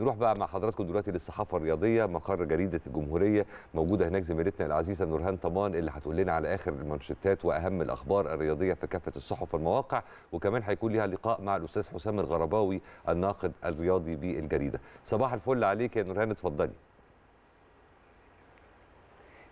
نروح بقى مع حضراتكم دلوقتي للصحافه الرياضيه مقر جريده الجمهوريه موجوده هناك زميلتنا العزيزه نورهان طمان اللي هتقول لنا على اخر المانشيتات واهم الاخبار الرياضيه في كافه الصحف والمواقع وكمان هيكون ليها لقاء مع الاستاذ حسام الغرباوي الناقد الرياضي بالجريده صباح الفل عليك يا نورهان اتفضلي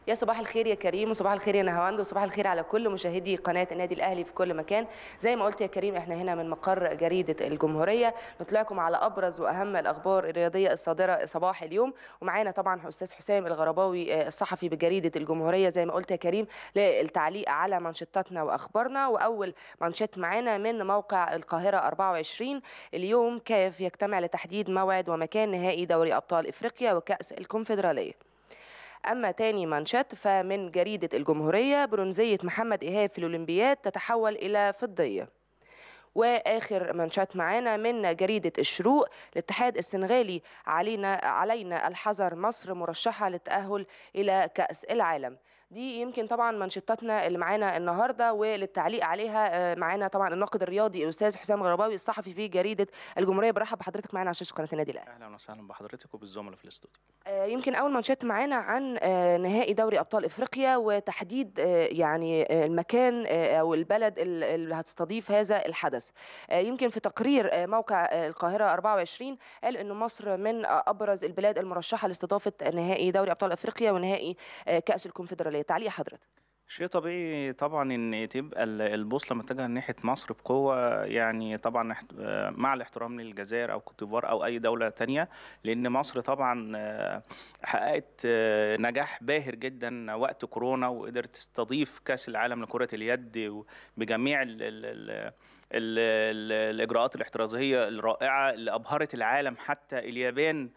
يا صباح الخير يا كريم وصباح الخير يا نهاوند وصباح الخير على كل مشاهدي قناه النادي الاهلي في كل مكان زي ما قلت يا كريم احنا هنا من مقر جريده الجمهوريه نطلعكم على ابرز واهم الاخبار الرياضيه الصادره صباح اليوم ومعانا طبعا استاذ حسام الغرباوي آه، الصحفي بجريده الجمهوريه زي ما قلت يا كريم للتعليق على منشطاتنا واخبارنا واول منشط معانا من موقع القاهره 24 اليوم كاف يجتمع لتحديد موعد ومكان نهائي دوري ابطال افريقيا وكاس الكونفدراليه أما تاني منشط فمن جريدة الجمهورية برونزية محمد إيهاب في الأولمبياد تتحول إلى فضية واخر منشات معانا من جريده الشروق الاتحاد السنغالي علينا علينا الحذر مصر مرشحه للتاهل الى كاس العالم دي يمكن طبعا منشطتنا اللي معانا النهارده وللتعليق عليها آه، معانا طبعا الناقد الرياضي الاستاذ حسام غرباوي الصحفي في جريده الجمهوريه برحب بحضرتك معانا على شاشه قناه النادي الاهلي اهلا وسهلا بحضرتك وبالزملاء في الاستوديو آه، يمكن اول منشط معانا عن آه، نهائي دوري ابطال افريقيا وتحديد يعني المكان او البلد اللي هتستضيف هذا الحدث يمكن في تقرير موقع القاهره 24 قال ان مصر من ابرز البلاد المرشحه لاستضافه نهائي دوري ابطال افريقيا ونهائي كاس الكونفدراليه الدوليه تعليق حضرتك شيء طبيعي طبعا ان تبقى البوصله متجهه ناحيه مصر بقوه يعني طبعا مع الاحترام للجزائر او كوتيفوار او اي دوله تانية لان مصر طبعا آه، حققت آه، نجاح باهر جدا وقت كورونا وقدرت تستضيف كاس العالم لكره اليد بجميع الاجراءات الاحترازيه الرائعه اللي ابهرت العالم حتى اليابان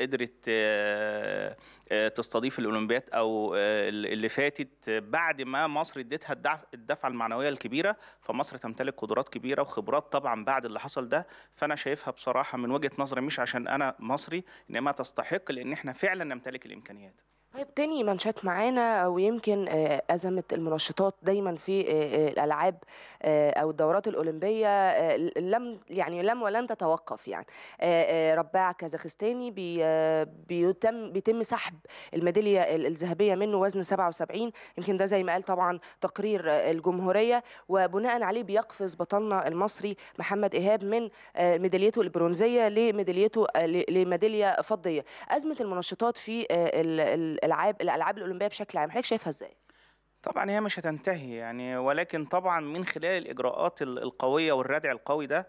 قدرت آه، آه، تستضيف الاولمبياد او آه، اللي فاتت بعد ما مصر ادتها الدفعه المعنويه الكبيره فمصر تمتلك قدرات كبيره وخبرات طبعا بعد اللي حصل ده فانا شايفها بصراحه من وجهه نظري مش عشان انا مصري انما تستحق لان احنا فعلا نمتلك الامكانيات طيب تاني مانشات معانا او يمكن ازمه المنشطات دايما في الالعاب او الدورات الاولمبيه لم يعني لم ولن تتوقف يعني رباع كازاخستاني بيتم بيتم سحب الميداليه الذهبيه منه وزن 77 يمكن ده زي ما قال طبعا تقرير الجمهوريه وبناء عليه بيقفز بطلنا المصري محمد ايهاب من ميداليته البرونزيه لميداليته لميداليه فضيه ازمه المنشطات في ال- الالعاب الالعاب الاولمبيه بشكل عام حضرتك شايفها ازاي طبعا هي مش هتنتهي يعني ولكن طبعا من خلال الاجراءات القويه والردع القوي ده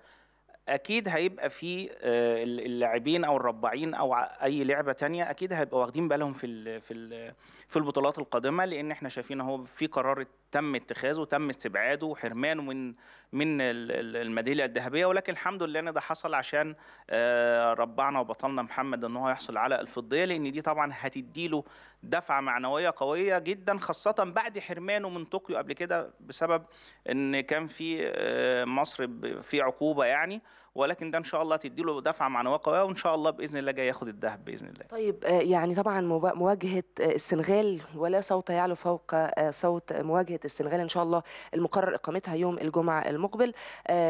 اكيد هيبقى في آه، اللاعبين او الرباعين او اي لعبه تانية اكيد هيبقوا واخدين بالهم في في في البطولات القادمه لان احنا شايفين اهو في قرار تم اتخاذه تم استبعاده وحرمانه من من الميداليه الذهبيه ولكن الحمد لله ان ده حصل عشان آه، ربعنا وبطلنا محمد ان هو يحصل على الفضيه لان دي طبعا هتديله دفعه معنويه قويه جدا خاصه بعد حرمانه من طوكيو قبل كده بسبب ان كان في آه، مصر في عقوبه يعني ولكن ده ان شاء الله له دفعه معنويه قويه وان شاء الله باذن الله جاي ياخد الذهب باذن الله طيب آه، يعني طبعا مواجهه آه، السنغال ولا صوت يعلو فوق آه، صوت مواجهه السنغال ان شاء الله المقرر اقامتها يوم الجمعه المقبل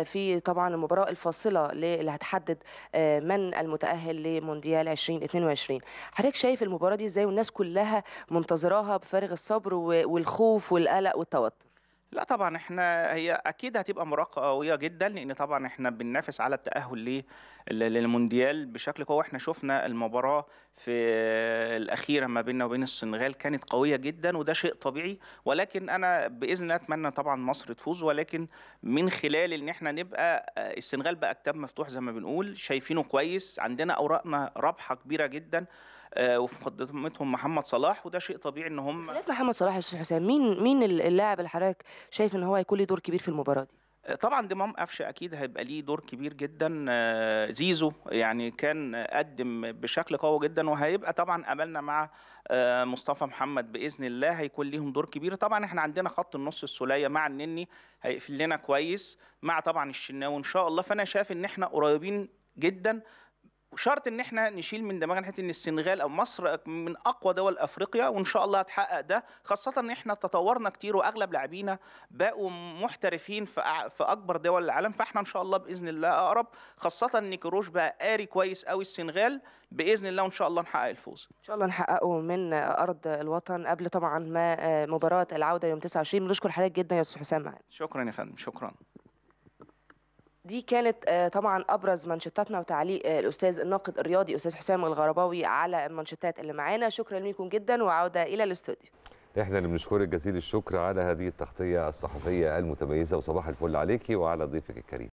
في طبعا المباراه الفاصله اللي هتحدد من المتاهل لمونديال 2022 حضرتك شايف المباراه دي ازاي والناس كلها منتظراها بفارغ الصبر والخوف والقلق والتوتر لأ طبعًا، إحنا هي أكيد هتبقى مراقبه قوية جدًا، لإن طبعًا إحنا بننافس على التأهُّل ل للمونديال بشكل قوي، إحنا شُفنا المباراة في الأخيرة ما بيننا وبين السنغال كانت قوية جدًا وده شيء طبيعي، ولكن أنا بإذن الله أتمنى طبعًا مصر تفوز، ولكن من خلال إن إحنا نبقى آه، السنغال بقى كتاب مفتوح زي ما بنقول، شايفينه كويس، عندنا أوراقنا رابحة كبيرة جدًا. آه، وفي مقدمتهم محمد صلاح وده شيء طبيعي ان هم خلاف محمد صلاح يا استاذ حسام مين مين اللاعب اللي حضرتك شايف ان هو هيكون له دور كبير في المباراه دي؟ آه، طبعا دمام قفشه اكيد هيبقى ليه دور كبير جدا آه، زيزو يعني كان قدم بشكل قوي جدا وهيبقى طبعا املنا مع مصطفى محمد باذن الله هيكون ليهم دور كبير طبعا احنا عندنا خط النص السوليه مع النني هيقفل لنا كويس مع طبعا الشناوي ان شاء الله فانا شايف ان احنا قريبين جدا وشرط ان احنا نشيل من دماغنا حته ان السنغال او مصر من اقوى دول افريقيا وان شاء الله هتحقق ده خاصه ان احنا تطورنا كتير واغلب لاعبينا بقوا محترفين في اكبر دول العالم فاحنا ان شاء الله باذن الله اقرب خاصه ان كروش بقى قاري كويس قوي السنغال باذن الله وان شاء الله نحقق الفوز ان شاء الله نحققه من ارض الوطن قبل طبعا ما آه، مباراه العوده يوم 29 بنشكر حضرتك جدا يا استاذ حسام معانا شكرا يا فندم شكرا دي كانت آه، طبعا ابرز منشطاتنا وتعليق آه، الاستاذ الناقد الرياضي استاذ حسام الغرباوي على المنشطات اللي معانا شكرا لكم جدا وعوده الى الاستوديو احنا اللي بنشكرك جزيل الشكر على هذه التغطيه الصحفيه المتميزه وصباح الفل عليكي وعلى ضيفك الكريم